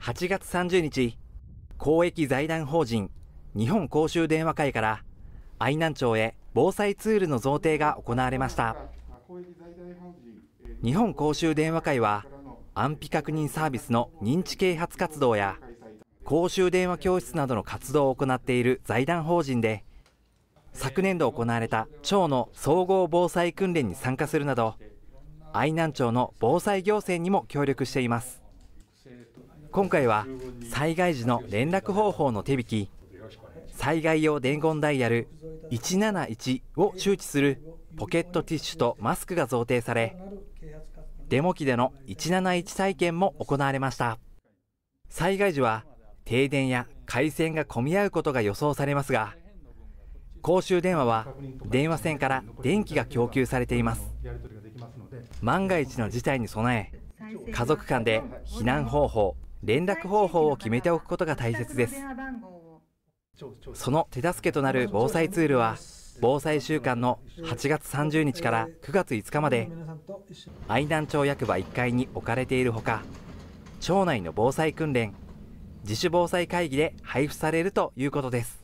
8月30日、公益財団法人日本公衆電話会から愛南町へ防災ツールの贈呈が行われました日本公衆電話会は安否確認サービスの認知啓発活動や公衆電話教室などの活動を行っている財団法人で昨年度行われた町の総合防災訓練に参加するなど愛南町の防災行政にも協力しています今回は災害時の連絡方法の手引き、災害用伝言ダイヤル171を周知するポケットティッシュとマスクが贈呈され、デモ機での171体験も行われました。災害時は停電や回線が混み合うことが予想されますが、公衆電話は電話線から電気が供給されています。万が一の事態に備え、家族間で避難方法、連絡方法を決めておくことが大切ですその手助けとなる防災ツールは防災週間の8月30日から9月5日まで愛南町役場1階に置かれているほか町内の防災訓練自主防災会議で配布されるということです